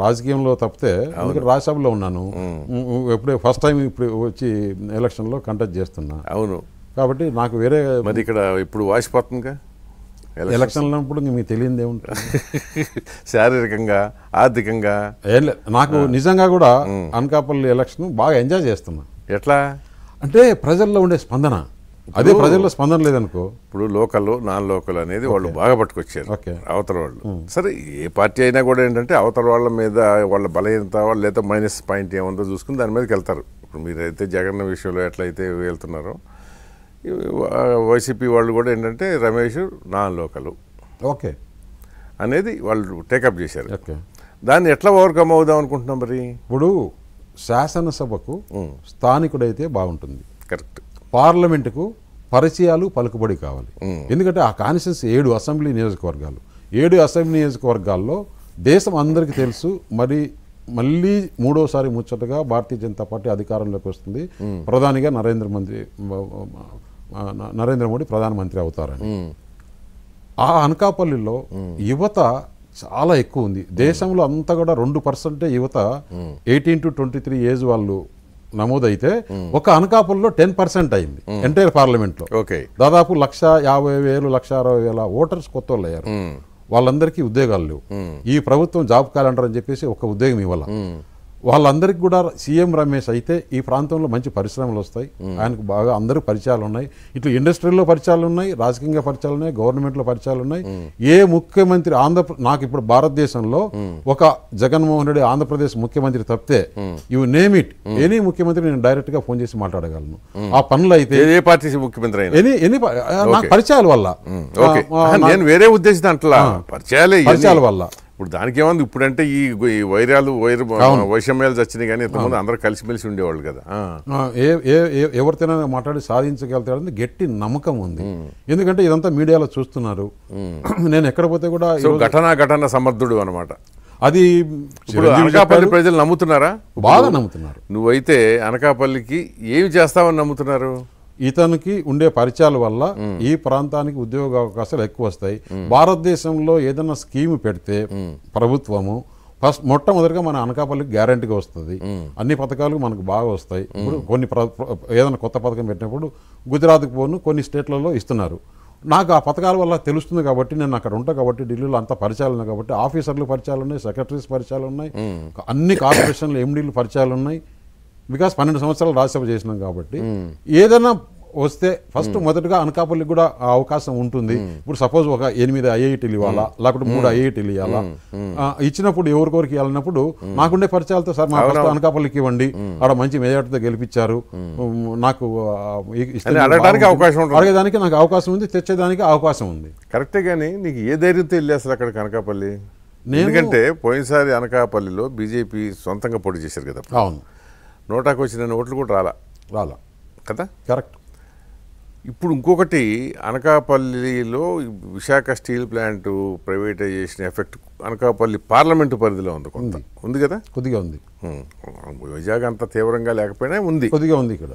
రాజకీయంలో తప్పితే రాజ్యసభలో ఉన్నాను ఎప్పుడే ఫస్ట్ టైం ఇప్పుడు వచ్చి ఎలక్షన్లో కంటెస్ట్ చేస్తున్నా అవును కాబట్టి నాకు వేరే మరి ఇక్కడ ఇప్పుడు వాసిపోతుందిగా ఎలక్షన్లో ఉన్నప్పుడు మీకు తెలియదు ఏముంటుంది శారీరకంగా ఆర్థికంగా నాకు నిజంగా కూడా అనకాపల్లి ఎలక్షన్ బాగా ఎంజాయ్ చేస్తున్నా ఎట్లా అంటే ప్రజల్లో ఉండే స్పందన అదే ప్రజల్లో స్పందన లేదనుకో ఇప్పుడు లోకల్ నాన్ లోకల్ అనేది వాళ్ళు బాగా పట్టుకొచ్చారు అవతల వాళ్ళు సరే ఏ పార్టీ అయినా కూడా ఏంటంటే అవతల వాళ్ళ మీద వాళ్ళ బలహీనత వాళ్ళు లేదా మైనస్ పాయింట్ ఏముందో చూసుకుని దాని మీదకి వెళ్తారు ఇప్పుడు మీరైతే జగన్ విషయంలో ఎట్లయితే వెళ్తున్నారో వైసీపీ వాళ్ళు కూడా ఏంటంటే రమేష్ నాన్ లోకల్ ఓకే అనేది వాళ్ళు టేకప్ చేశారు దాన్ని ఎట్లా ఓవర్కమ్ అవుదాం అనుకుంటున్నాం మరి ఇప్పుడు శాసనసభకు స్థానికుడైతే బాగుంటుంది కరెక్ట్ పార్లమెంటుకు పరిచయాలు పలుకుబడి కావాలి ఎందుకంటే ఆ కాన్షియన్స్ ఏడు అసెంబ్లీ నియోజకవర్గాలు ఏడు అసెంబ్లీ నియోజకవర్గాల్లో దేశం అందరికీ తెలుసు మరి మళ్ళీ మూడోసారి ముచ్చటగా భారతీయ జనతా పార్టీ అధికారంలోకి వస్తుంది ప్రధానిగా నరేంద్ర మంత్రి నరేంద్ర మోడీ ప్రధానమంత్రి అవుతారని ఆ అనకాపల్లిలో యువత చాలా ఎక్కువ ఉంది దేశంలో అంతా కూడా రెండు పర్సెంటే యువత eighteen to twenty three age వాళ్ళు నమోదైతే ఒక అనకాపల్లో టెన్ పర్సెంట్ అయింది ఎంటైర్ పార్లమెంట్లో ఓకే దాదాపు లక్ష యాభై వేలు లక్ష అరవై వేల ఓటర్స్ కొత్త వాళ్ళు వాళ్ళందరికీ ఉద్యోగాలు లేవు ఈ ప్రభుత్వం జాబ్ క్యాలెండర్ అని చెప్పేసి ఒక ఉద్యోగం ఇవ్వాలి వాళ్ళందరికీ కూడా సీఎం రమేష్ అయితే ఈ ప్రాంతంలో మంచి పరిశ్రమలు వస్తాయి ఆయనకు బాగా అందరూ పరిచయాలు ఉన్నాయి ఇట్లా ఇండస్ట్రీలో పరిచయాలు ఉన్నాయి రాజకీయంగా పరిచయాలు ఉన్నాయి గవర్నమెంట్లో పరిచయాలు ఉన్నాయి ఏ ముఖ్యమంత్రి ఆంధ్ర నాకు ఇప్పుడు భారతదేశంలో ఒక జగన్మోహన్ రెడ్డి ఆంధ్రప్రదేశ్ ముఖ్యమంత్రి తప్పితే యు నేమ్ ఇట్ ఎనీ ముఖ్యమంత్రి నేను డైరెక్ట్ గా ఫోన్ చేసి మాట్లాడగలను ఆ పనులు అయితే ఏ పార్టీ ముఖ్యమంత్రి ఎనీ ఎనీ నాకు పరిచయాల వల్ల నేను వేరే ఉద్దేశం పరిచయాలు వల్ల ఇప్పుడు దానికేమంది ఇప్పుడంటే ఈ వైరాలు వైర్ వైషమ్యాలు చచ్చినాయి కానీ ఇంతకుముందు అందరూ కలిసిమెలిసి ఉండేవాళ్ళు కదా ఎవరితోనైనా మాట్లాడి సాధించగలుగుతాడని గట్టి నమ్మకం ఉంది ఎందుకంటే ఇదంతా మీడియాలో చూస్తున్నారు నేను ఎక్కడ పోతే కూడా ఘటనా ఘటన సమర్థుడు అనమాట అది అనకాపల్లి ప్రజలు నమ్ముతున్నారా బాగా నమ్ముతున్నారు నువ్వైతే అనకాపల్లికి ఏమి చేస్తావని నమ్ముతున్నారు ఇతనికి ఉండే పరిచయాల వల్ల ఈ ప్రాంతానికి ఉద్యోగ అవకాశాలు ఎక్కువ వస్తాయి భారతదేశంలో ఏదైనా స్కీమ్ పెడితే ప్రభుత్వము ఫస్ట్ మొట్టమొదటిగా మన అనకాపల్లికి గ్యారంటీగా వస్తుంది అన్ని పథకాలు మనకు బాగా వస్తాయి ఇప్పుడు కొన్ని ఏదైనా కొత్త పథకం పెట్టినప్పుడు గుజరాత్కి పోను కొన్ని స్టేట్లలో ఇస్తున్నారు నాకు ఆ పథకాల వల్ల తెలుస్తుంది కాబట్టి నేను అక్కడ ఉంటా కాబట్టి ఢిల్లీలో అంత పరిచయాలు ఉన్నాయి కాబట్టి ఆఫీసర్లు పరిచయాలు ఉన్నాయి సెక్రటరీస్ పరిచయాలు ఉన్నాయి అన్ని కార్పొరేషన్లు ఎండీలు పరిచయాలు ఉన్నాయి బికాస్ పన్నెండు సంవత్సరాలు రాజ్యసభ చేసినాం కాబట్టి ఏదైనా వస్తే ఫస్ట్ మొదటగా అనకాపల్లికి కూడా ఆ అవకాశం ఉంటుంది ఇప్పుడు సపోజ్ ఒక ఎనిమిది ఐఐటీలు ఇవ్వాలా లేకపోతే మూడు ఐఐటీలు ఇవ్వాలా ఇచ్చినప్పుడు ఎవరికొరికి ఇవ్వాలన్నప్పుడు నాకుండే పరిచయాలతో సార్ మా అనకాపల్లికి ఇవ్వండి ఆడ మంచి మెజార్టీతో గెలిపించారు నాకు అవకాశం అడగడానికి నాకు అవకాశం ఉంది తెచ్చేదానికి అవకాశం ఉంది కరెక్టే కానీ నీకు ఏ ధైర్యంతో వెళ్ళి అసలు అక్కడ అనకాపల్లి ఎందుకంటే పోయినసారి అనకాపల్లిలో బీజేపీ సొంతంగా పోటీ చేశారు కదా అవును నోటాకు వచ్చిన ఓట్లు కూడా రాలా రాలా కదా కరెక్ట్ ఇప్పుడు ఇంకొకటి అనకాపల్లిలో Visakha steel plant privatization effect Anakapalli parliament పరిధిలో ఉంది కొంత ఉంది కదా కొద్దిగా ఉంది వైజాగ్ అంత తీవ్రంగా లేకపోయినా ఉంది కొద్దిగా ఉంది ఇక్కడ